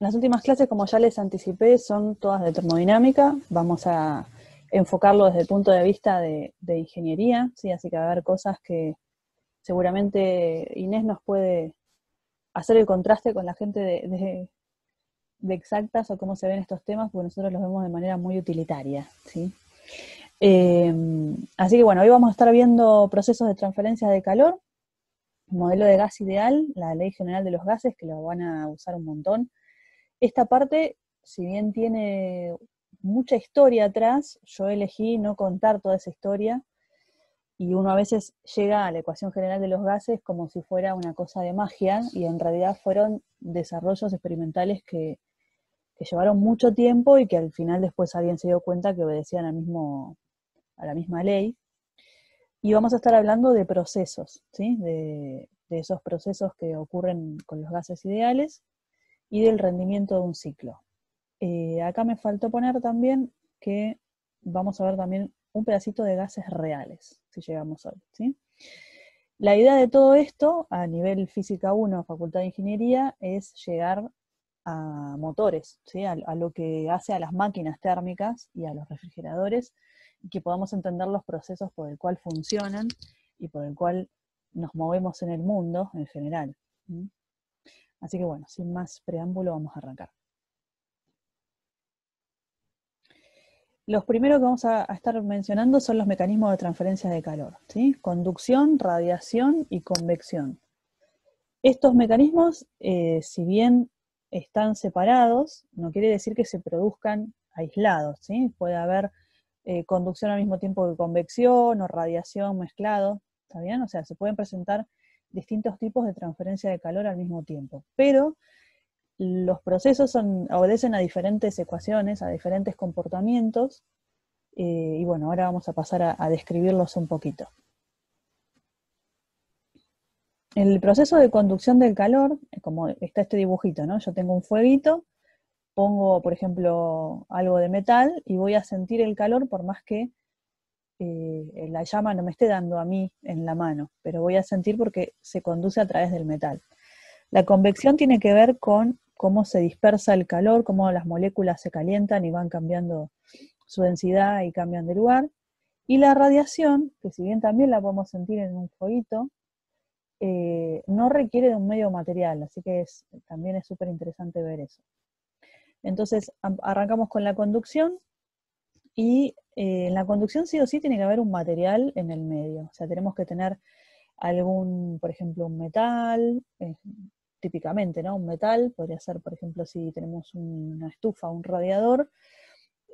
Las últimas clases, como ya les anticipé, son todas de termodinámica. Vamos a enfocarlo desde el punto de vista de, ingeniería, ¿sí? así que va a haber cosas que seguramente Inés nos puede hacer el contraste con la gente de, exactas o cómo se ven estos temas, porque nosotros los vemos de manera muy utilitaria. ¿sí? Em, así que bueno, hoy vamos a estar viendo procesos de transferencia de calor, modelo de gas ideal, la ley general de los gases, que lo van a usar un montón esta parte, si bien tiene mucha historia atrás, yo elegí no contar toda esa historia y uno a veces llega a la ecuación general de los gases como si fuera una cosa de magia y en realidad fueron desarrollos experimentales que, llevaron mucho tiempo y que al final después alguien se dio cuenta que obedecían a la misma ley. Y vamos a estar hablando de procesos, ¿sí? de esos procesos que ocurren con los gases ideales y del rendimiento de un ciclo. Eh, acá me faltó poner también que vamos a ver también un pedacito de gases reales, si llegamos hoy. La idea de todo esto, a nivel física 1, facultad de ingeniería, es llegar a motores, a, lo que hace a las máquinas térmicas y a los refrigeradores, y que podamos entender los procesos por el cual funcionan y por el cual nos movemos en el mundo en general. Así que bueno, sin más preámbulo vamos a arrancar. Los primeros que vamos a, estar mencionando son los mecanismos de transferencia de calor, conducción, radiación y convección. Estos mecanismos, eh, si bien están separados, no quiere decir que se produzcan aislados. Puede haber eh, conducción al mismo tiempo que convección o radiación mezclado, ¿está bien? O sea, se pueden presentar distintos tipos de transferencia de calor al mismo tiempo. Pero los procesos obedecen a diferentes ecuaciones, a diferentes comportamientos, eh, y bueno, ahora vamos a pasar a, a describirlos un poquito. El proceso de conducción del calor, eh, como está este dibujito, ¿no? Yo tengo un fueguito, pongo, por ejemplo, algo de metal y voy a sentir el calor por más que eh, la llama no me esté dando a mí en la mano, pero voy a sentir porque se conduce a través del metal. La convección tiene que ver con cómo se dispersa el calor, cómo las moléculas se calientan y van cambiando su densidad y cambian de lugar. Y la radiación, que si bien también la podemos sentir en un fueguito, eh, no requiere de un medio material, así que es, también es súper interesante ver eso. Entonces arrancamos con la conducción, y eh, en la conducción sí o sí tiene que haber un material en el medio. O sea, tenemos que tener algún, por ejemplo, un metal, eh, típicamente, ¿no? Un metal, podría ser, por ejemplo, si tenemos una estufa, un radiador,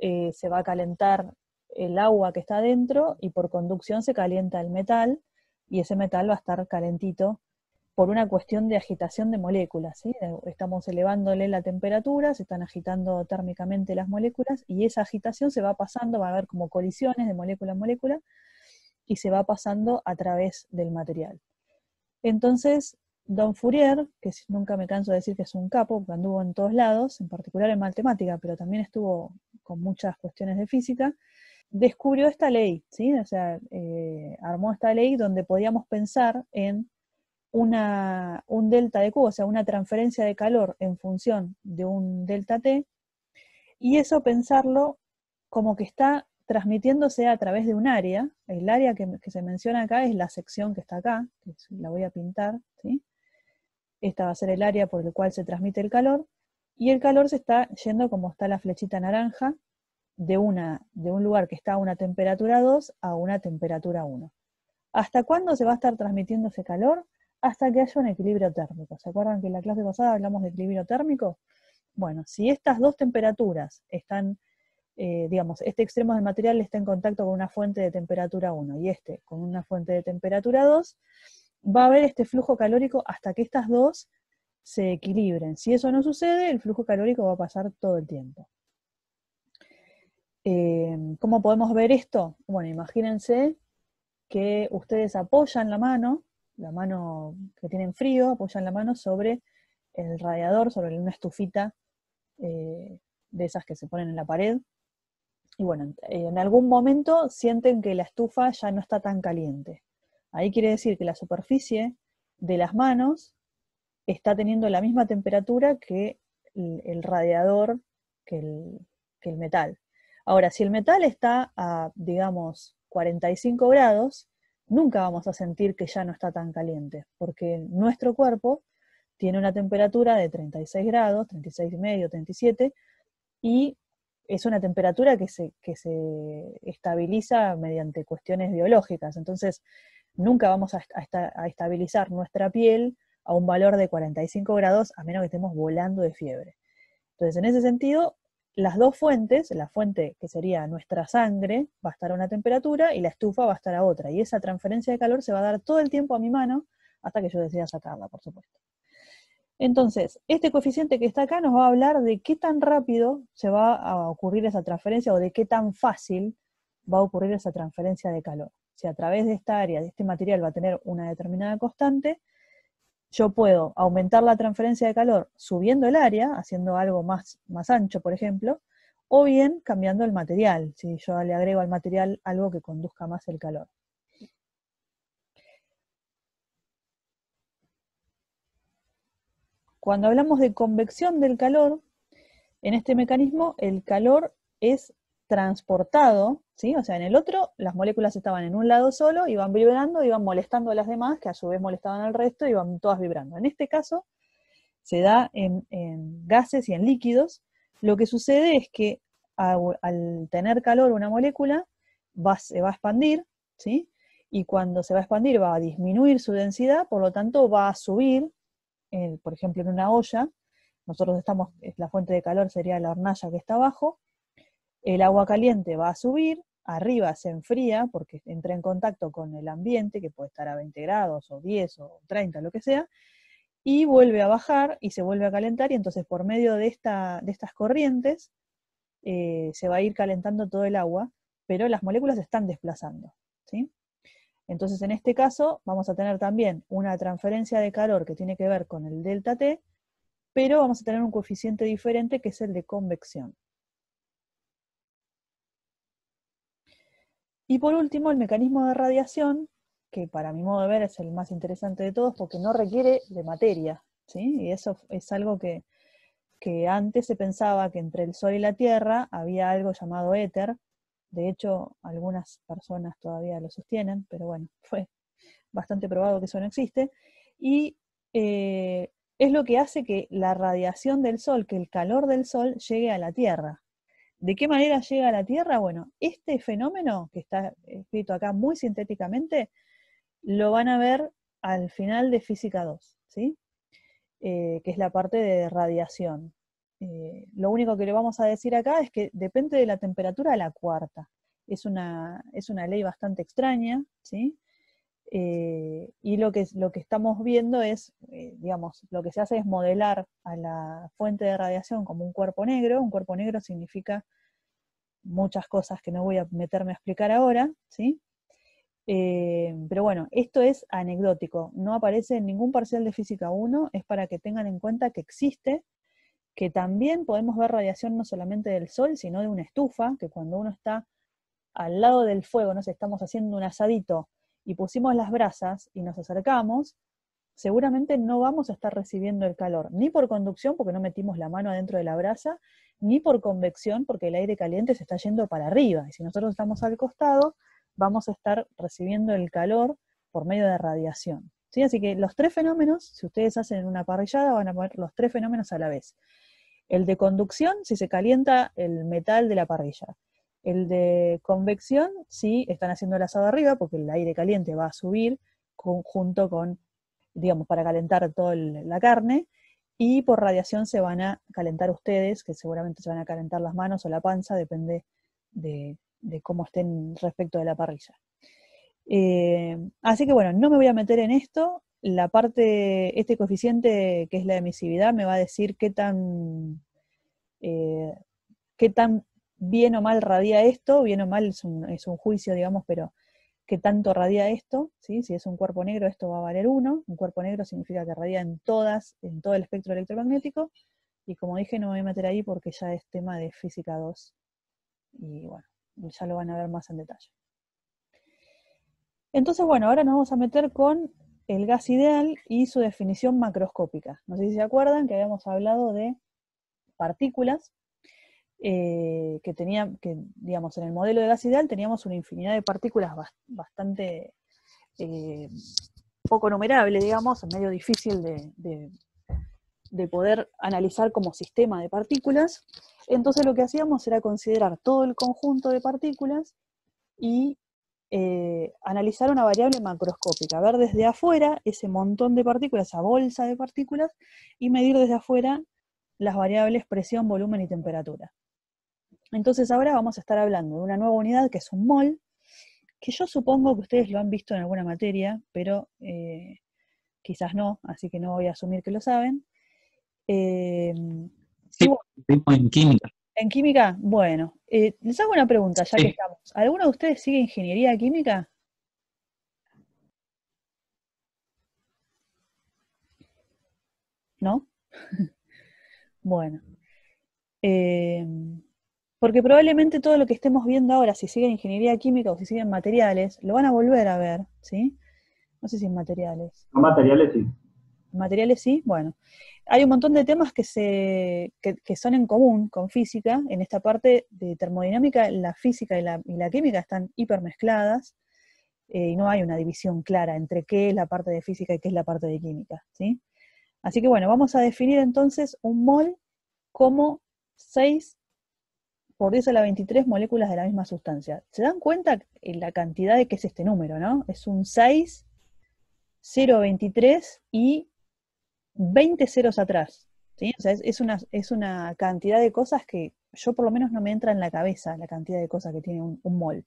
eh, se va a calentar el agua que está adentro y por conducción se calienta el metal y ese metal va a estar calentito por una cuestión de agitación de moléculas. Eh, estamos elevándole la temperatura, se están agitando térmicamente las moléculas y esa agitación se va pasando, va a haber como colisiones de molécula a molécula y se va pasando a través del material. Entonces, Don Fourier, que nunca me canso de decir que es un capo, porque anduvo en todos lados, en particular en matemática, pero también estuvo con muchas cuestiones de física, descubrió esta ley, o sea, eh, armó esta ley donde podíamos pensar en un delta de Q, o sea, una transferencia de calor en función de un delta T, y eso pensarlo como que está transmitiéndose a través de un área, el área que, se menciona acá es la sección que está acá, que la voy a pintar, esta va a ser el área por el cual se transmite el calor, y el calor se está yendo como está la flechita naranja, de, de un lugar que está a una temperatura 2 a una temperatura 1. ¿Hasta cuándo se va a estar transmitiendo ese calor? hasta que haya un equilibrio térmico. ¿Se acuerdan que en la clase pasada hablamos de equilibrio térmico? Bueno, si estas dos temperaturas están, eh, digamos, este extremo del material está en contacto con una fuente de temperatura 1 y este con una fuente de temperatura 2, va a haber este flujo calórico hasta que estas dos se equilibren. Si eso no sucede, el flujo calórico va a pasar todo el tiempo. Em, ¿Cómo podemos ver esto? Bueno, imagínense que ustedes apoyan la mano la mano que tienen frío, apoyan la mano sobre el radiador, sobre una estufita eh, de esas que se ponen en la pared. Y bueno, en algún momento sienten que la estufa ya no está tan caliente. Ahí quiere decir que la superficie de las manos está teniendo la misma temperatura que el, radiador, que el, que el metal. Ahora, si el metal está a, digamos, 45 grados, nunca vamos a sentir que ya no está tan caliente, porque nuestro cuerpo tiene una temperatura de 36 grados, 36 y medio, 37, y es una temperatura que se, se estabiliza mediante cuestiones biológicas. Entonces, nunca vamos a, a estabilizar nuestra piel a un valor de 45 grados a menos que estemos volando de fiebre. Entonces, en ese sentido, las dos fuentes, la fuente que sería nuestra sangre va a estar a una temperatura y la estufa va a estar a otra. Y esa transferencia de calor se va a dar todo el tiempo a mi mano hasta que yo decida sacarla, por supuesto. Entonces, este coeficiente que está acá nos va a hablar de qué tan rápido se va a ocurrir esa transferencia o de qué tan fácil va a ocurrir esa transferencia de calor. Si a través de esta área, de este material, va a tener una determinada constante, yo puedo aumentar la transferencia de calor subiendo el área, haciendo algo más, más ancho, por ejemplo, o bien cambiando el material, si yo le agrego al material algo que conduzca más el calor. Cuando hablamos de convección del calor, en este mecanismo el calor es transportado, O sea, en el otro las moléculas estaban en un lado solo, iban vibrando, iban molestando a las demás, que a su vez molestaban al resto, iban todas vibrando. En este caso, se da en, gases y en líquidos. Lo que sucede es que al tener calor una molécula, va, se va a expandir, ¿sí? Y cuando se va a expandir va a disminuir su densidad, por lo tanto va a subir, eh, por ejemplo, en una olla, nosotros estamos, la fuente de calor sería la hornalla que está abajo, el agua caliente va a subir, arriba se enfría porque entra en contacto con el ambiente, que puede estar a 20 grados o 10 o 30, lo que sea, y vuelve a bajar y se vuelve a calentar y entonces por medio de, esta, de estas corrientes eh, se va a ir calentando todo el agua, pero las moléculas se están desplazando. ¿sí? Entonces en este caso vamos a tener también una transferencia de calor que tiene que ver con el delta T, pero vamos a tener un coeficiente diferente que es el de convección. Y por último, el mecanismo de radiación, que para mi modo de ver es el más interesante de todos porque no requiere de materia, ¿sí? Y eso es algo que, antes se pensaba que entre el Sol y la Tierra había algo llamado éter. De hecho, algunas personas todavía lo sostienen, pero bueno, fue bastante probado que eso no existe. Y eh, es lo que hace que la radiación del Sol, que el calor del Sol llegue a la Tierra. ¿De qué manera llega a la Tierra? Bueno, este fenómeno, que está eh, escrito acá muy sintéticamente, lo van a ver al final de Física 2, ¿sí? Eh, que es la parte de radiación. Eh, lo único que le vamos a decir acá es que depende de la temperatura a la cuarta. Es una, es una ley bastante extraña, ¿sí? Eh, y lo que, lo que estamos viendo es, eh, digamos, lo que se hace es modelar a la fuente de radiación como un cuerpo negro. Un cuerpo negro significa muchas cosas que no voy a meterme a explicar ahora, ¿sí? Eh, pero bueno, esto es anecdótico, no aparece en ningún parcial de física 1, es para que tengan en cuenta que existe, que también podemos ver radiación no solamente del sol, sino de una estufa, que cuando uno está al lado del fuego, no estamos haciendo un asadito, y pusimos las brasas y nos acercamos, seguramente no vamos a estar recibiendo el calor, ni por conducción, porque no metimos la mano adentro de la brasa, ni por convección, porque el aire caliente se está yendo para arriba. Y si nosotros estamos al costado, vamos a estar recibiendo el calor por medio de radiación. ¿Sí? Así que los tres fenómenos, si ustedes hacen una parrillada, van a poner los tres fenómenos a la vez. El de conducción, si se calienta el metal de la parrilla. El de convección, sí, están haciendo el asado arriba porque el aire caliente va a subir junto con, digamos, para calentar toda la carne. Y por radiación se van a calentar ustedes, que seguramente se van a calentar las manos o la panza, depende de, cómo estén respecto de la parrilla. Eh, así que bueno, no me voy a meter en esto. La parte, este coeficiente que es la emisividad, me va a decir qué tan, eh, qué tan bien o mal radia esto, bien o mal es un, juicio, digamos, pero ¿qué tanto radia esto, si es un cuerpo negro esto va a valer 1, un cuerpo negro significa que radia en todas, en todo el espectro electromagnético, y como dije no me voy a meter ahí porque ya es tema de física 2, y bueno, ya lo van a ver más en detalle. Entonces bueno, ahora nos vamos a meter con el gas ideal y su definición macroscópica. No sé si se acuerdan que habíamos hablado de partículas eh, que tenía, que en el modelo de gas ideal teníamos una infinidad de partículas bastante eh, poco numerable, digamos, medio difícil de, poder analizar como sistema de partículas. Entonces lo que hacíamos era considerar todo el conjunto de partículas y eh, analizar una variable macroscópica, ver desde afuera ese montón de partículas, esa bolsa de partículas, y medir desde afuera las variables presión, volumen y temperatura. Entonces ahora vamos a estar hablando de una nueva unidad que es un mol, que yo supongo que ustedes lo han visto en alguna materia, pero eh, quizás no, así que no voy a asumir que lo saben. Eh, sí, en química. En química, bueno, eh, les hago una pregunta, ya que estamos. ¿Alguno de ustedes sigue ingeniería química? ¿No? bueno. Porque probablemente todo lo que estemos viendo ahora, si siguen ingeniería química o si siguen materiales, lo van a volver a ver, ¿sí? No sé si en materiales. En materiales sí. Materiales sí, bueno. Hay un montón de temas que, se, son en común con física. En esta parte de termodinámica, la física y la, química están hipermezcladas eh, y no hay una división clara entre qué es la parte de física y qué es la parte de química, ¿sí? Así que bueno, vamos a definir entonces un mol como 6 por 10 a la 23 moléculas de la misma sustancia. ¿Se dan cuenta en eh, la cantidad de que es este número, no? Es un 6, 0 23 y 20 ceros atrás. es, una, es una cantidad de cosas que yo por lo menos no me entra en la cabeza la cantidad de cosas que tiene un, mol.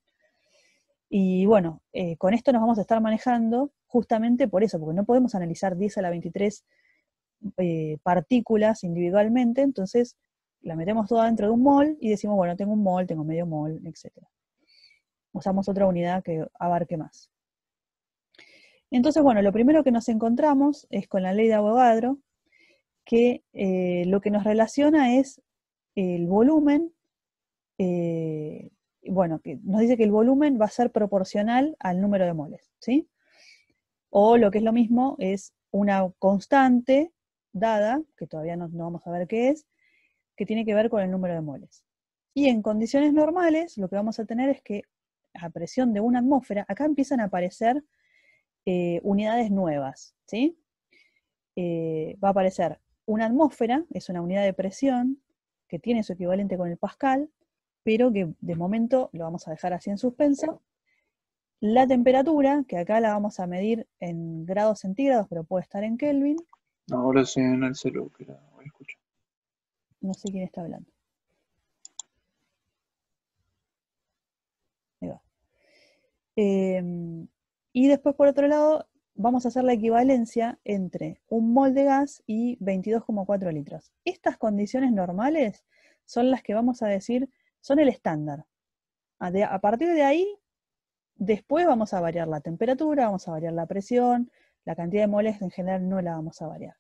Y bueno, eh, con esto nos vamos a estar manejando justamente por eso, porque no podemos analizar 10 a la 23 eh, partículas individualmente, entonces la metemos toda dentro de un mol y decimos, bueno, tengo un mol, tengo medio mol, etc. Usamos otra unidad que abarque más. Entonces, bueno, lo primero que nos encontramos es con la ley de Avogadro, que eh, lo que nos relaciona es el volumen, eh, bueno, que nos dice que el volumen va a ser proporcional al número de moles, ¿sí? O lo que es lo mismo, es una constante dada, que todavía no vamos a ver qué es, que tiene que ver con el número de moles. Y en condiciones normales lo que vamos a tener es que a presión de una atmósfera, acá empiezan a aparecer eh, unidades nuevas, ¿sí? Eh, va a aparecer una atmósfera, es una unidad de presión, que tiene su equivalente con el Pascal, pero que de momento lo vamos a dejar así en suspenso. La temperatura, que acá la vamos a medir en grados centígrados, pero puede estar en Kelvin. Ahora sí en el celular, voy a no sé quién está hablando. Em, y después, por otro lado, vamos a hacer la equivalencia entre un mol de gas y 22,4 litros. Estas condiciones normales son las que vamos a decir son el estándar. a, partir de ahí, después vamos a variar la temperatura, vamos a variar la presión, la cantidad de moles en general no la vamos a variar.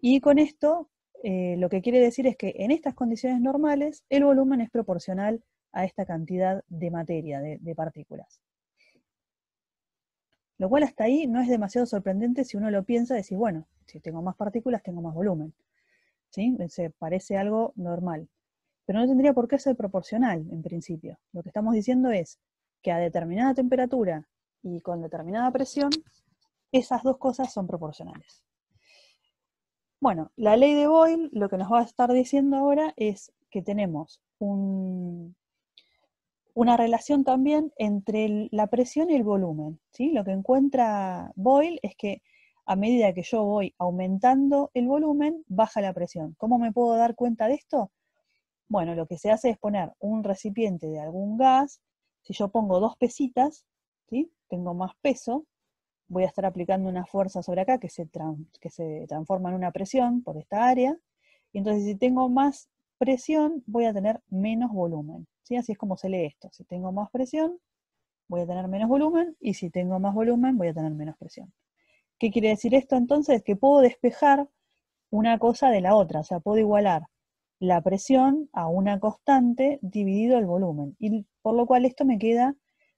Y con esto eh, lo que quiere decir es que en estas condiciones normales el volumen es proporcional a esta cantidad de materia, de, partículas. Lo cual hasta ahí no es demasiado sorprendente si uno lo piensa, decir, bueno, si tengo más partículas, tengo más volumen. Se parece algo normal. Pero no tendría por qué ser proporcional, en principio. Lo que estamos diciendo es que a determinada temperatura y con determinada presión, esas dos cosas son proporcionales. Bueno, la ley de Boyle lo que nos va a estar diciendo ahora es que tenemos una relación también entre la presión y el volumen. ¿sí? Lo que encuentra Boyle es que a medida que yo voy aumentando el volumen, baja la presión. ¿Cómo me puedo dar cuenta de esto? Bueno, lo que se hace es poner un recipiente de algún gas. Si yo pongo dos pesitas, ¿sí? tengo más peso, voy a estar aplicando una fuerza sobre acá que se, que se transforma en una presión por esta área. Y entonces si tengo más presión, voy a tener menos volumen. ¿sí? Así es como se lee esto. Si tengo más presión, voy a tener menos volumen. Y si tengo más volumen, voy a tener menos presión. ¿Qué quiere decir esto entonces? Que puedo despejar una cosa de la otra. O sea, puedo igualar la presión a una constante dividido el volumen. Y por lo cual esto me queda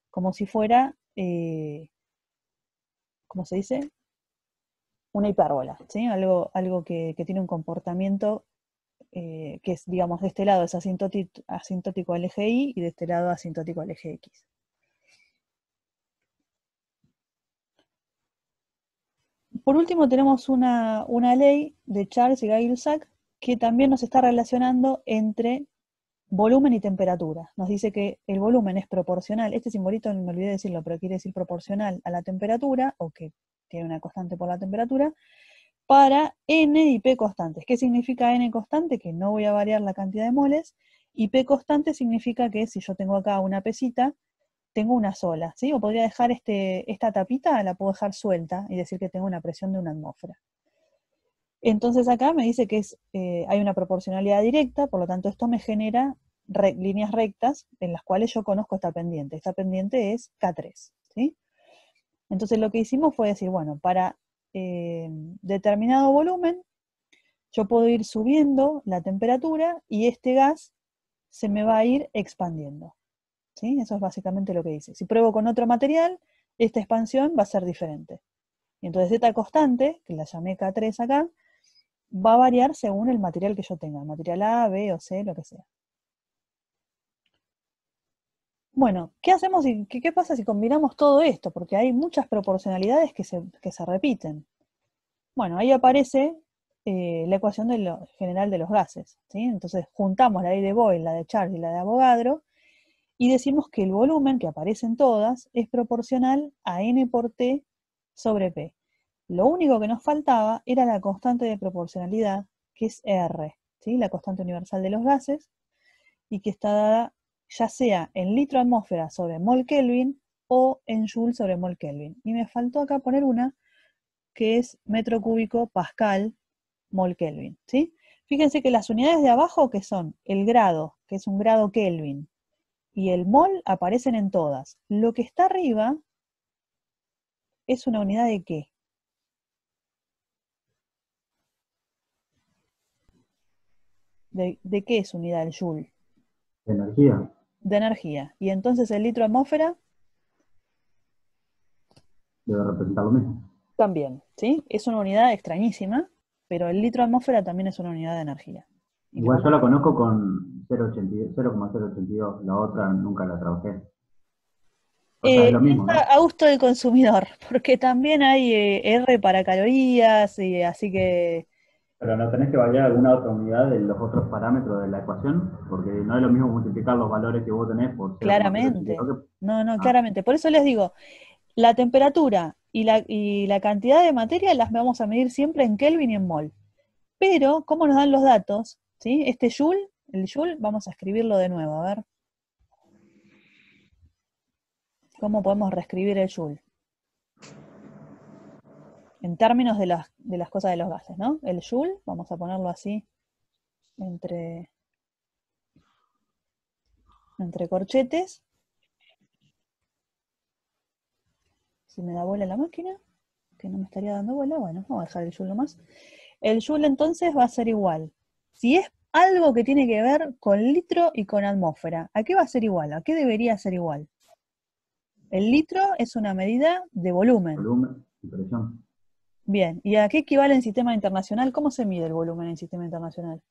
como si fuera... Eh, ¿cómo se dice? Una hipérbola, ¿sí? Algo, algo que, tiene un comportamiento eh, que es, digamos, de este lado es asintótico, al eje Y y de este lado asintótico al eje X. Por último, tenemos una, ley de Charles y Gay-Lussac que también nos está relacionando entre Volumen y temperatura. Nos dice que el volumen es proporcional, este simbolito no me olvidé decirlo, pero quiere decir proporcional a la temperatura, o que tiene una constante por la temperatura, para N y P constantes. ¿Qué significa N constante? Que no voy a variar la cantidad de moles, y P constante significa que si yo tengo acá una pesita, tengo una sola, ¿sí? O podría dejar este, esta tapita, la puedo dejar suelta y decir que tengo una presión de una atmósfera. Entonces acá me dice que es, eh, hay una proporcionalidad directa, por lo tanto esto me genera líneas rectas en las cuales yo conozco esta pendiente. Esta pendiente es K3. Entonces lo que hicimos fue decir, bueno, para eh, determinado volumen yo puedo ir subiendo la temperatura y este gas se me va a ir expandiendo. ¿sí? Eso es básicamente lo que dice. Si pruebo con otro material, esta expansión va a ser diferente. Y entonces esta constante, que la llamé K3 acá, va a variar según el material que yo tenga, material A, B o C, lo que sea. Bueno, ¿qué hacemos y qué, pasa si combinamos todo esto? Porque hay muchas proporcionalidades que se, repiten. Bueno, ahí aparece eh, la ecuación general de los gases. Entonces juntamos la ley de Boyle, la de Charles y la de Avogadro y decimos que el volumen, que aparecen todas, es proporcional a n por t sobre p. Lo único que nos faltaba era la constante de proporcionalidad, que es R, ¿sí? la constante universal de los gases, y que está dada ya sea en litro atmósfera sobre mol Kelvin o en joule sobre mol Kelvin. Y me faltó acá poner una que es metro cúbico pascal mol Kelvin. Fíjense que las unidades de abajo que son el grado, que es un grado Kelvin, y el mol aparecen en todas. Lo que está arriba es una unidad de qué? ¿De, qué es unidad el joule? De energía. De energía. ¿Y entonces el litro atmósfera? Debe representar mismo. También, ¿sí? Es una unidad extrañísima, pero el litro atmósfera también es una unidad de energía. Igual yo la conozco con 0,082, la otra nunca la trabajé. es eh, A gusto del consumidor, porque también hay eh, R para calorías, y así que pero no tenés que variar alguna otra unidad de los otros parámetros de la ecuación, porque no es lo mismo multiplicar los valores que vos tenés por... Claramente. No, no, ah. claramente. Por eso les digo, la temperatura y la, cantidad de materia las vamos a medir siempre en Kelvin y en mol. Pero, ¿cómo nos dan los datos? ¿Sí? Este joule, el joule, vamos a escribirlo de nuevo, a ver. ¿Cómo podemos reescribir el joule? en términos de las, de las cosas de los gases, ¿no? El joule, vamos a ponerlo así entre, entre corchetes. Si me da bola la máquina, que no me estaría dando bola, bueno, vamos a dejar el joule nomás. El joule entonces va a ser igual. Si es algo que tiene que ver con litro y con atmósfera, ¿a qué va a ser igual? ¿A qué debería ser igual? El litro es una medida de volumen. Volumen y presión. Bien, ¿y a qué equivale en sistema internacional? ¿Cómo se mide el volumen en sistema internacional?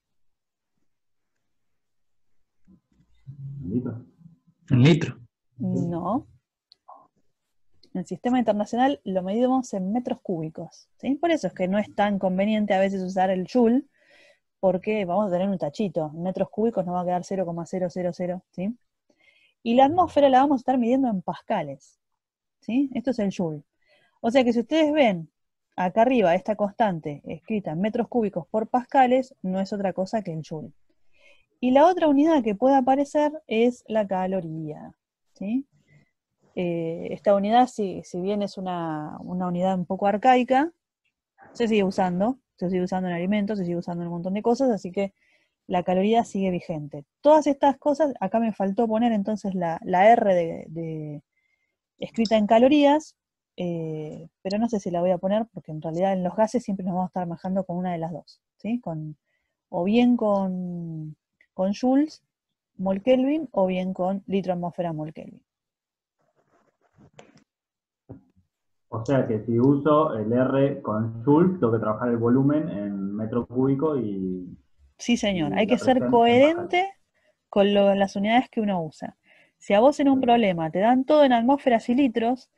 ¿En litro? No. En el sistema internacional lo medimos en metros cúbicos. ¿sí? Por eso es que no es tan conveniente a veces usar el joule, porque vamos a tener un tachito. En metros cúbicos nos va a quedar 0,000. ¿sí? Y la atmósfera la vamos a estar midiendo en pascales. ¿sí? Esto es el joule. O sea que si ustedes ven Acá arriba, esta constante escrita en metros cúbicos por pascales no es otra cosa que el joule. Y la otra unidad que puede aparecer es la caloría. Eh, esta unidad, si, bien es una, unidad un poco arcaica, se sigue usando, se sigue usando en alimentos, se sigue usando en un montón de cosas, así que la caloría sigue vigente. Todas estas cosas, acá me faltó poner entonces la, R escrita en calorías, eh, pero no sé si la voy a poner porque en realidad en los gases siempre nos vamos a estar manejando con una de las dos, ¿sí? o bien con, con joules mol Kelvin o bien con litro atmósfera mol Kelvin. O sea que si uso el R con joules, tengo que trabajar el volumen en metro cúbico y... Sí, señor, hay que ser coherente con las unidades que uno usa. Si a vos en un problema te dan todo en atmósferas y litros,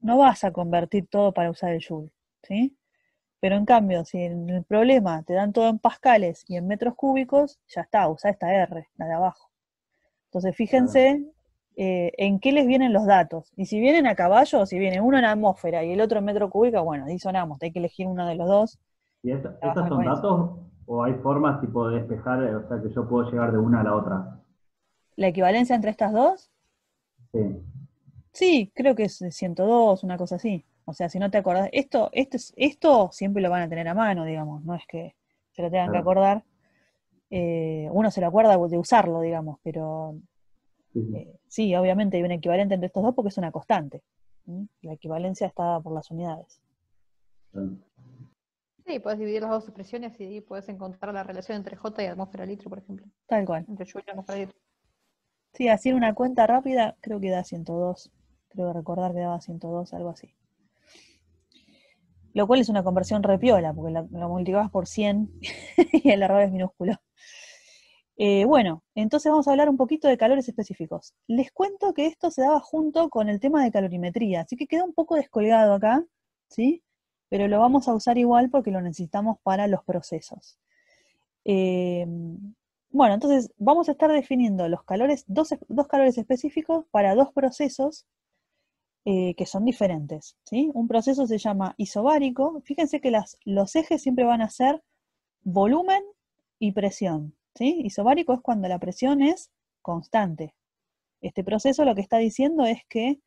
no vas a convertir todo para usar el joule, ¿sí? Pero en cambio, si en el problema te dan todo en pascales y en metros cúbicos, ya está, usa esta R, la de abajo. Entonces, fíjense eh, en qué les vienen los datos. Y si vienen a caballo, si viene uno en atmósfera y el otro en metro cúbico, bueno, disonamos, hay que elegir uno de los dos. ¿Y estos son datos o hay formas tipo de despejar, eh, o sea, que yo puedo llegar de una a la otra? ¿La equivalencia entre estas dos? Sí. Sí, creo que es 102, una cosa así. O sea, si no te acordás, esto, esto, esto siempre lo van a tener a mano, digamos, no es que se lo tengan que acordar. Eh, uno se lo acuerda de usarlo, digamos, pero eh, sí, obviamente hay un equivalente entre estos dos porque es una constante. La equivalencia está por las unidades. Sí, puedes dividir las dos expresiones y puedes encontrar la relación entre J y atmósfera litro, por ejemplo. Tal cual. Entre y atmósfera litro. Sí, así una cuenta rápida, creo que da 102. Creo recordar que daba 102, algo así. Lo cual es una conversión repiola, porque lo, multiplicabas por 100 y el error es minúsculo. Eh, bueno, entonces vamos a hablar un poquito de calores específicos. Les cuento que esto se daba junto con el tema de calorimetría, así que queda un poco descolgado acá, ¿sí? Pero lo vamos a usar igual porque lo necesitamos para los procesos. Eh, bueno, entonces vamos a estar definiendo los calores, dos, calores específicos para dos procesos eh, que son diferentes. ¿sí? Un proceso se llama isobárico. Fíjense que los ejes siempre van a ser volumen y presión. ¿sí? Isobárico es cuando la presión es constante. Este proceso lo que está diciendo es que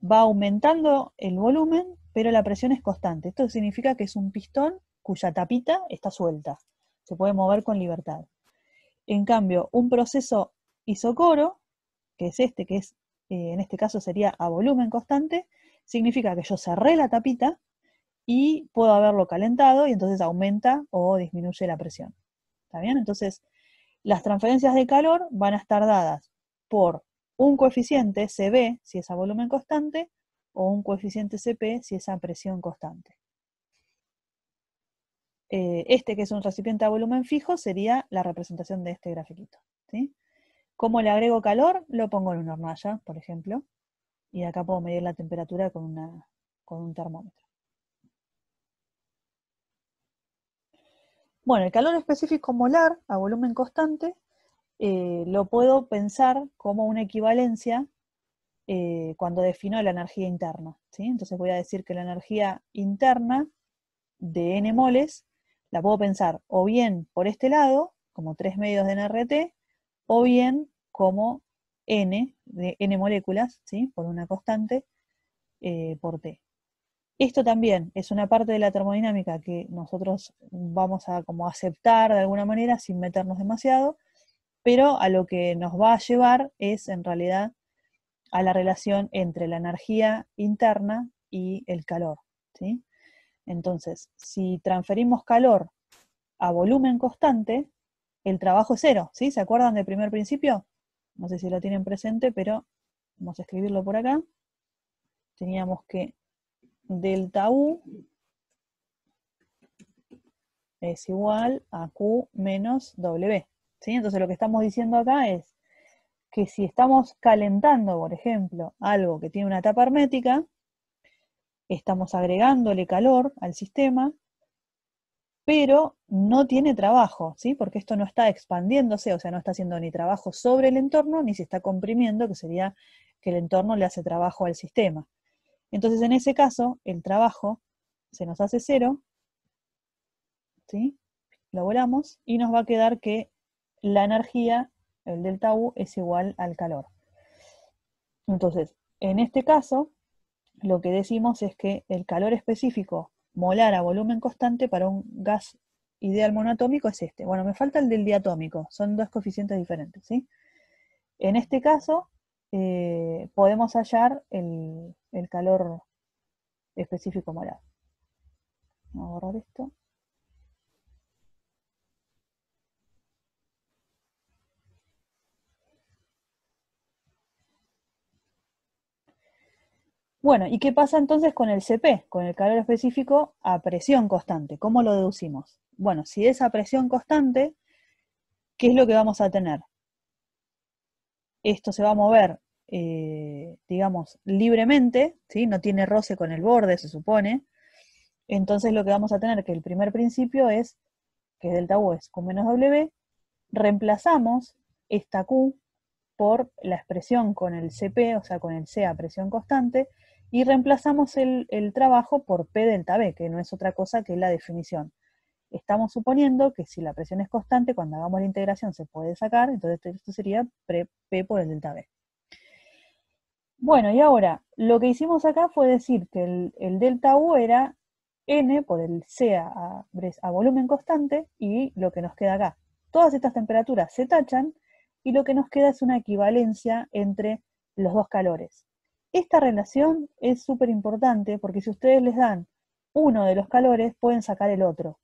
va aumentando el volumen, pero la presión es constante. Esto significa que es un pistón cuya tapita está suelta. Se puede mover con libertad. En cambio, un proceso isocoro, que es este, que es, eh, en este caso sería a volumen constante, significa que yo cerré la tapita y puedo haberlo calentado y entonces aumenta o disminuye la presión. ¿Está bien? Entonces, las transferencias de calor van a estar dadas por un coeficiente CB si es a volumen constante o un coeficiente CP si es a presión constante. Eh, este que es un recipiente a volumen fijo sería la representación de este grafiquito. ¿sí? ¿Cómo le agrego calor? Lo pongo en una hornalla, por ejemplo, y acá puedo medir la temperatura con, con un termómetro. Bueno, el calor específico molar a volumen constante eh, lo puedo pensar como una equivalencia eh, cuando defino la energía interna. ¿sí? Entonces voy a decir que la energía interna de n moles la puedo pensar o bien por este lado, como tres medios de NRT, o bien como n, de n moléculas, ¿sí? por una constante, eh, por t. Esto también es una parte de la termodinámica que nosotros vamos a como aceptar de alguna manera sin meternos demasiado, pero a lo que nos va a llevar es en realidad a la relación entre la energía interna y el calor. ¿sí? Entonces, si transferimos calor a volumen constante, el trabajo es cero, ¿sí? ¿Se acuerdan del primer principio? No sé si lo tienen presente, pero vamos a escribirlo por acá. Teníamos que delta U es igual a Q menos W. ¿sí? Entonces lo que estamos diciendo acá es que si estamos calentando, por ejemplo, algo que tiene una tapa hermética, estamos agregándole calor al sistema, pero no tiene trabajo, ¿sí? Porque esto no está expandiéndose, o sea, no está haciendo ni trabajo sobre el entorno, ni se está comprimiendo, que sería que el entorno le hace trabajo al sistema. Entonces, en ese caso, el trabajo se nos hace cero, ¿sí? Lo volamos y nos va a quedar que la energía, el delta U, es igual al calor. Entonces, en este caso, lo que decimos es que el calor específico molar a volumen constante para un gas ideal monoatómico es este. Bueno, me falta el del diatómico, son dos coeficientes diferentes. En este caso, eh, podemos hallar el, el calor específico molar. Vamos a borrar esto. Bueno, ¿y qué pasa entonces con el CP, con el calor específico a presión constante? ¿Cómo lo deducimos? Bueno, si es a presión constante, ¿qué es lo que vamos a tener? Esto se va a mover, eh, digamos, libremente, ¿sí? no tiene roce con el borde, se supone. Entonces lo que vamos a tener, que el primer principio es, que delta U es con menos W, reemplazamos esta Q por la expresión con el CP, o sea, con el C a presión constante, y reemplazamos el, trabajo por P delta B, que no es otra cosa que la definición. Estamos suponiendo que si la presión es constante, cuando hagamos la integración se puede sacar, entonces esto sería P por el delta B. Bueno, y ahora, lo que hicimos acá fue decir que el, delta U era N por el C a, a, volumen constante y lo que nos queda acá. Todas estas temperaturas se tachan y lo que nos queda es una equivalencia entre los dos calores. Esta relación es súper importante porque si ustedes les dan uno de los calores, pueden sacar el otro,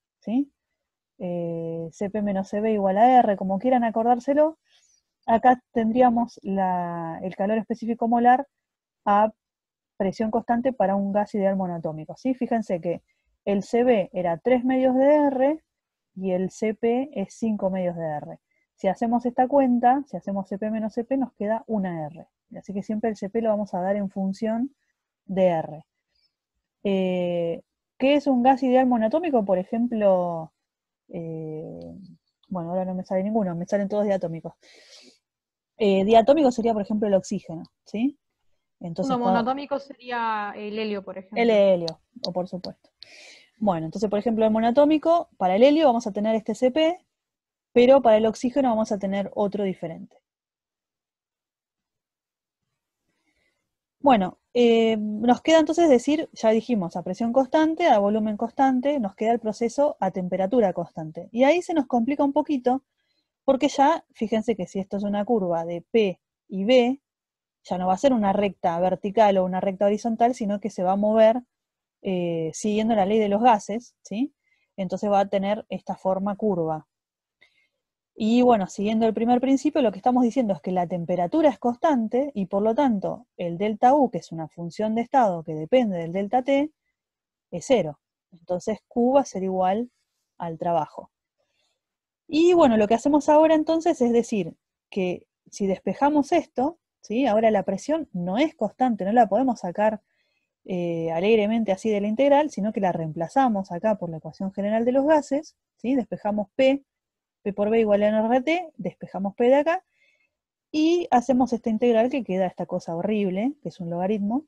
eh, CP menos CB igual a R, como quieran acordárselo. Acá tendríamos el calor específico molar a presión constante para un gas ideal monatómico, ¿sí? Fíjense que el CB era 3 medios de R y el CP es 5 medios de R. Si hacemos esta cuenta, si hacemos CP menos CP, nos queda una R. Así que siempre el CP lo vamos a dar en función de R. Eh, ¿Qué es un gas ideal monatómico? Por ejemplo, eh, bueno, ahora no me sale ninguno, me salen todos diatómicos. Eh, diatómico sería, por ejemplo, el oxígeno, ¿sí? Entonces, no, ah, monatómico sería el helio, por ejemplo. El helio, o por supuesto. Bueno, entonces, por ejemplo, el monatómico, para el helio vamos a tener este CP, pero para el oxígeno vamos a tener otro diferente. Bueno, eh, nos queda entonces decir, ya dijimos, a presión constante, a volumen constante, nos queda el proceso a temperatura constante. Y ahí se nos complica un poquito, porque ya, fíjense que si esto es una curva de P y B, ya no va a ser una recta vertical o una recta horizontal, sino que se va a mover eh, siguiendo la ley de los gases, ¿sí? Entonces va a tener esta forma curva. Y bueno, siguiendo el primer principio, lo que estamos diciendo es que la temperatura es constante y por lo tanto el delta U, que es una función de estado que depende del delta T, es cero. Entonces Q va a ser igual al trabajo. Y bueno, lo que hacemos ahora entonces es decir que si despejamos esto, ¿sí? ahora la presión no es constante, no la podemos sacar eh, alegremente así de la integral, sino que la reemplazamos acá por la ecuación general de los gases, ¿sí? despejamos P P por B igual a NRT, despejamos P de acá, y hacemos esta integral que queda esta cosa horrible, que es un logaritmo,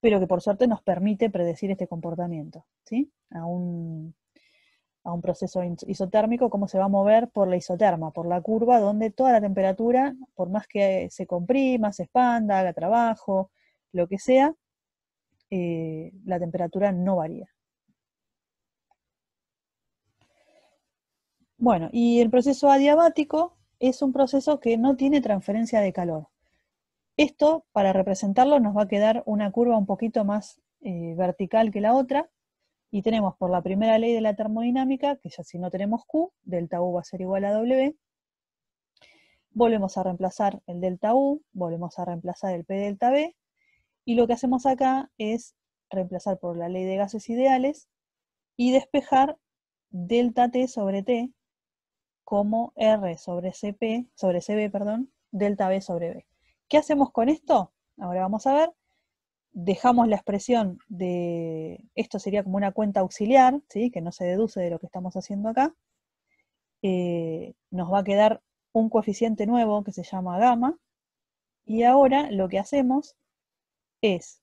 pero que por suerte nos permite predecir este comportamiento, ¿sí? A un, a un proceso isotérmico, cómo se va a mover por la isoterma, por la curva, donde toda la temperatura, por más que se comprima, se expanda, haga trabajo, lo que sea, eh, la temperatura no varía. Bueno, y el proceso adiabático es un proceso que no tiene transferencia de calor. Esto, para representarlo, nos va a quedar una curva un poquito más eh, vertical que la otra, y tenemos por la primera ley de la termodinámica, que ya si no tenemos Q, delta U va a ser igual a W, volvemos a reemplazar el delta U, volvemos a reemplazar el P delta B, y lo que hacemos acá es reemplazar por la ley de gases ideales y despejar delta T sobre T, como R sobre CP, sobre CB, perdón, delta B sobre B. ¿Qué hacemos con esto? Ahora vamos a ver. Dejamos la expresión de, esto sería como una cuenta auxiliar, ¿sí? que no se deduce de lo que estamos haciendo acá. Eh, nos va a quedar un coeficiente nuevo que se llama gamma. Y ahora lo que hacemos es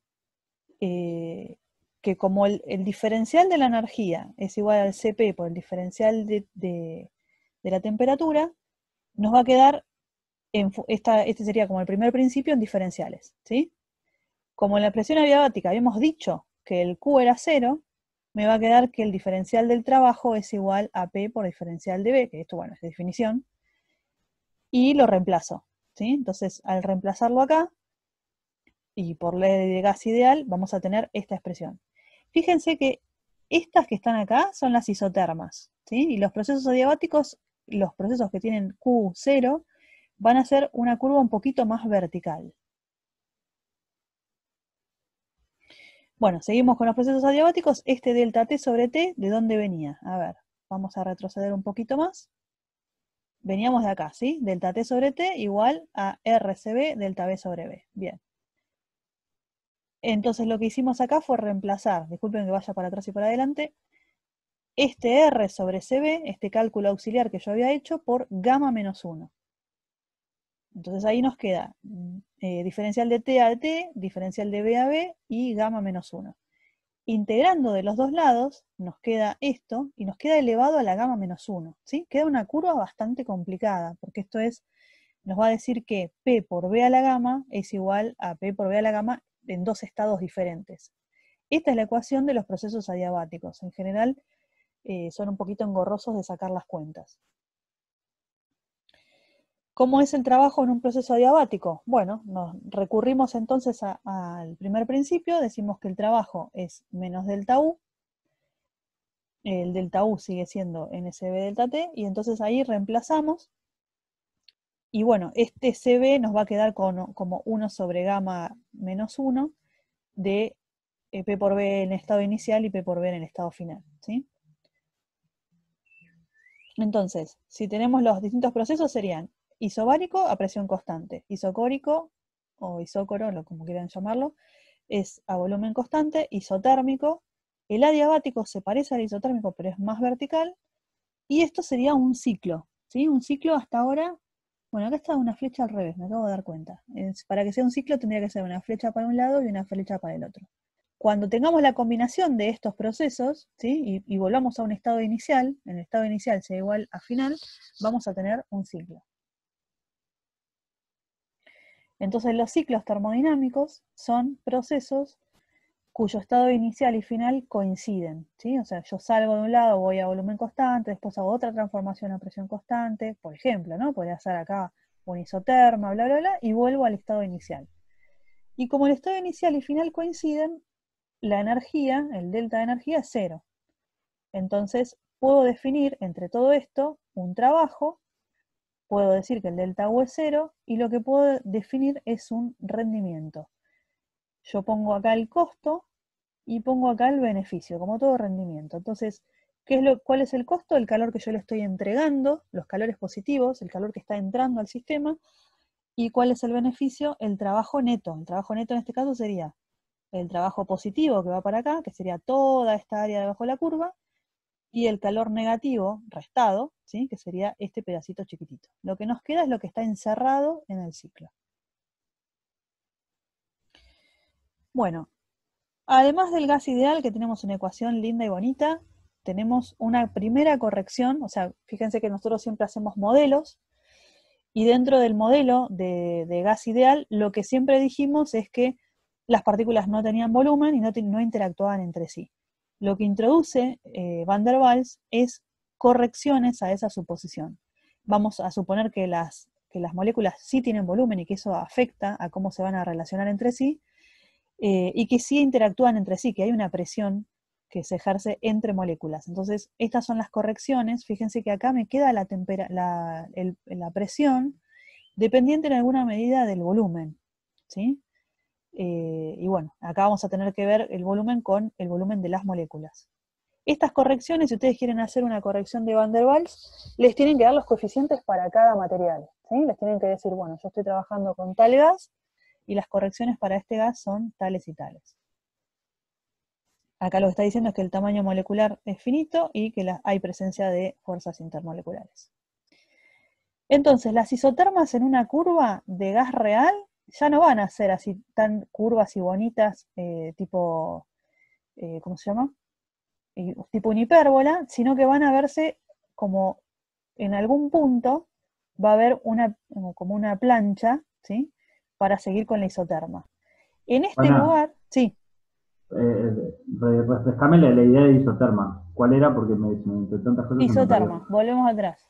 eh, que como el, diferencial de la energía es igual al CP por el diferencial de, de la temperatura, nos va a quedar, en, este sería como el primer principio en diferenciales, ¿sí? Como en la presión adiabática habíamos dicho que el Q era cero, me va a quedar que el diferencial del trabajo es igual a P por diferencial de B, que esto, bueno, es definición, y lo reemplazo, ¿sí? Entonces, al reemplazarlo acá, y por ley de gas ideal, vamos a tener esta expresión. Fíjense que estas que están acá son las isotermas, ¿sí? Y los procesos adiabáticos los procesos que tienen Q0 van a ser una curva un poquito más vertical. Bueno, seguimos con los procesos adiabáticos. Este delta T sobre T, ¿de dónde venía? A ver, vamos a retroceder un poquito más. Veníamos de acá, ¿sí? Delta T sobre T igual a RCB delta B sobre B. Bien. Entonces lo que hicimos acá fue reemplazar, disculpen que vaya para atrás y para adelante, este R sobre CB, este cálculo auxiliar que yo había hecho, por gamma menos 1. Entonces ahí nos queda mm, eh, diferencial de T a T, diferencial de B a B y gamma menos 1. Integrando de los dos lados nos queda esto y nos queda elevado a la gamma menos 1. ¿sí? Queda una curva bastante complicada porque esto es, nos va a decir que P por B a la gamma es igual a P por B a la gamma en dos estados diferentes. Esta es la ecuación de los procesos adiabáticos. En general eh, son un poquito engorrosos de sacar las cuentas. ¿Cómo es el trabajo en un proceso adiabático? Bueno, nos recurrimos entonces al primer principio, decimos que el trabajo es menos delta U, el delta U sigue siendo NCB delta T, y entonces ahí reemplazamos. Y bueno, este CB nos va a quedar como 1 sobre gamma menos 1 de eh, P por B en estado inicial y P por B en estado final. ¿sí? Entonces, si tenemos los distintos procesos serían isobárico a presión constante, isocórico o isócoro, como quieran llamarlo, es a volumen constante, isotérmico, el adiabático se parece al isotérmico pero es más vertical, y esto sería un ciclo, ¿sí? Un ciclo hasta ahora, bueno, acá está una flecha al revés, me acabo de dar cuenta. para que sea un ciclo tendría que ser una flecha para un lado y una flecha para el otro. Cuando tengamos la combinación de estos procesos y, volvamos a un estado inicial, en el estado inicial sea igual a final, vamos a tener un ciclo. Entonces los ciclos termodinámicos son procesos cuyo estado inicial y final coinciden, O sea, yo salgo de un lado, voy a volumen constante, después hago otra transformación a presión constante, por ejemplo, ¿no? Podría hacer acá un isoterma, bla, bla, bla, y vuelvo al estado inicial. Y como el estado inicial y final coinciden, la energía, el delta de energía es cero. Entonces, puedo definir entre todo esto un trabajo, puedo decir que el delta U es cero y lo que puedo definir es un rendimiento. Yo pongo acá el costo y pongo acá el beneficio, como todo rendimiento. Entonces, ¿qué es lo, ¿cuál es el costo? El calor que yo le estoy entregando, los calores positivos, el calor que está entrando al sistema. ¿Y cuál es el beneficio? El trabajo neto. El trabajo neto en este caso sería el trabajo positivo que va para acá, que sería toda esta área debajo de la curva, y el calor negativo restado, ¿sí? que sería este pedacito chiquitito. Lo que nos queda es lo que está encerrado en el ciclo. Bueno, además del gas ideal que tenemos una ecuación linda y bonita, tenemos una primera corrección, o sea, fíjense que nosotros siempre hacemos modelos, y dentro del modelo de gas ideal, lo que siempre dijimos es que las partículas no tenían volumen y no, interactuaban entre sí. Lo que introduce eh, van der Waals es correcciones a esa suposición. Vamos a suponer que las, que las moléculas sí tienen volumen y que eso afecta a cómo se van a relacionar entre sí, eh, y que sí interactúan entre sí, que hay una presión que se ejerce entre moléculas. Entonces, estas son las correcciones. Fíjense que acá me queda la, la presión dependiente en alguna medida del volumen. ¿sí? Eh, y bueno, acá vamos a tener que ver el volumen con el volumen de las moléculas. Estas correcciones, si ustedes quieren hacer una corrección de Van der Waals, les tienen que dar los coeficientes para cada material. Les tienen que decir, bueno, yo estoy trabajando con tal gas y las correcciones para este gas son tales y tales. Acá lo que está diciendo es que el tamaño molecular es finito y que hay presencia de fuerzas intermoleculares. Entonces, las isotermas en una curva de gas real ya no van a ser así tan curvas y bonitas, eh, tipo, eh, ¿cómo se llama? tipo una hipérbola, sino que van a verse como en algún punto va a haber una, como una plancha, ¿sí? Para seguir con la isoterma. En este lugar, sí. Eh, eh la, idea de isoterma. ¿Cuál era? Porque me, me tantas cosas. Isoterma, volvemos atrás.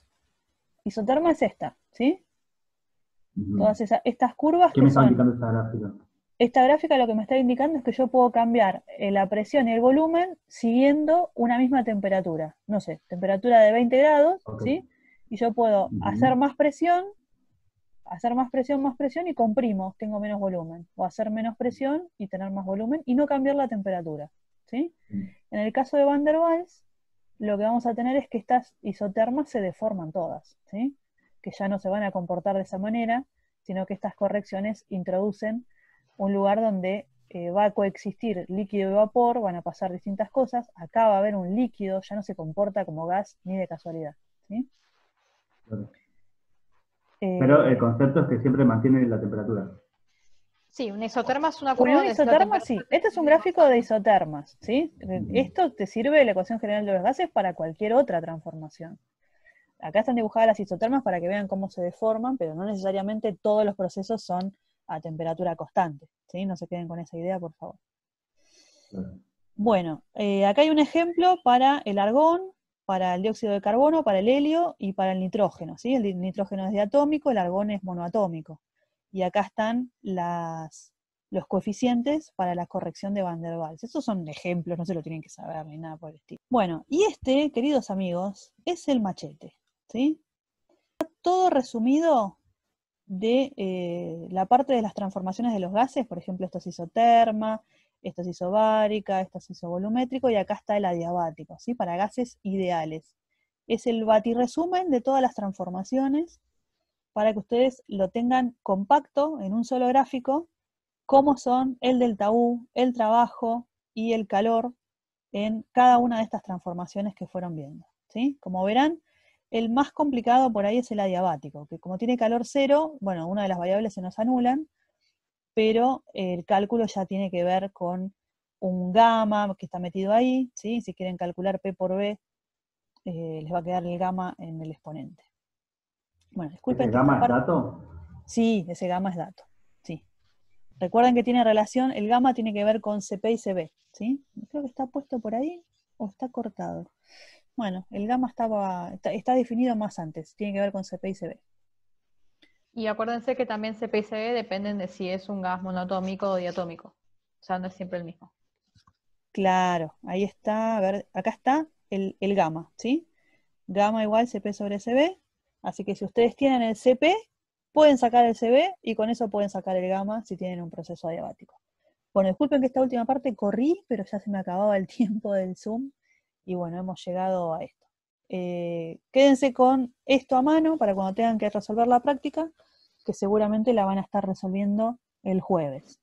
Isoterma es esta, ¿sí? Todas estas curvas... ¿Qué me está indicando esta gráfica? Esta gráfica lo que me está indicando es que yo puedo cambiar eh, la presión y el volumen siguiendo una misma temperatura. No sé, temperatura de 20 grados, ¿sí? Y yo puedo hacer más presión, hacer más presión, más presión y comprimo, tengo menos volumen. O hacer menos presión y tener más volumen y no cambiar la temperatura, ¿sí? En el caso de Van der Waals, lo que vamos a tener es que estas isotermas se deforman todas, ¿sí? que ya no se van a comportar de esa manera, sino que estas correcciones introducen un lugar donde eh, va a coexistir líquido y vapor, van a pasar distintas cosas, acá va a haber un líquido, ya no se comporta como gas ni de casualidad. Eh, Pero el concepto es que siempre mantiene la temperatura. Sí, un isoterma es una curva. Un isoterma, sí. Este es un gráfico de isotermas, ¿sí? Esto te sirve la ecuación general de los gases para cualquier otra transformación. Acá están dibujadas las isotermas para que vean cómo se deforman, pero no necesariamente todos los procesos son a temperatura constante. ¿sí? No se queden con esa idea, por favor. Bueno, eh, acá hay un ejemplo para el argón, para el dióxido de carbono, para el helio y para el nitrógeno. ¿sí? El nitrógeno es diatómico, el argón es monoatómico. Y acá están los coeficientes para la corrección de Van der Waals. Estos son ejemplos, no se lo tienen que saber ni nada por el estilo. Bueno, y este, queridos amigos, es el machete. ¿sí? Todo resumido de eh, la parte de las transformaciones de los gases, por ejemplo, esto es isoterma, esto es isobárica, esto es isovolumétrico y acá está el adiabático, ¿sí? para gases ideales. Es el resumen de todas las transformaciones para que ustedes lo tengan compacto en un solo gráfico, cómo son el delta U, el trabajo y el calor en cada una de estas transformaciones que fueron viendo. ¿sí? Como verán, el más complicado por ahí es el adiabático, que como tiene calor cero, bueno, una de las variables se nos anulan, pero el cálculo ya tiene que ver con un gamma que está metido ahí, ¿sí? si quieren calcular P por B, eh, les va a quedar el gamma en el exponente. Bueno, disculpen. ¿Ese gamma es dato? Sí, ese gamma es dato, sí. Recuerden que tiene relación, el gamma tiene que ver con CP y CB, ¿sí? Creo que está puesto por ahí o está cortado. Bueno, el gamma estaba, está, definido más antes, tiene que ver con CP y CB. Y acuérdense que también CP y CB dependen de si es un gas monotómico o diatómico. O sea, no es siempre el mismo. Claro, ahí está, a ver, acá está el, el gamma, ¿sí? Gamma igual CP sobre CB, así que si ustedes tienen el CP, pueden sacar el CB y con eso pueden sacar el gamma si tienen un proceso adiabático. Bueno, disculpen que esta última parte corrí, pero ya se me acababa el tiempo del Zoom. Y bueno, hemos llegado a esto. Eh, quédense con esto a mano para cuando tengan que resolver la práctica, que seguramente la van a estar resolviendo el jueves.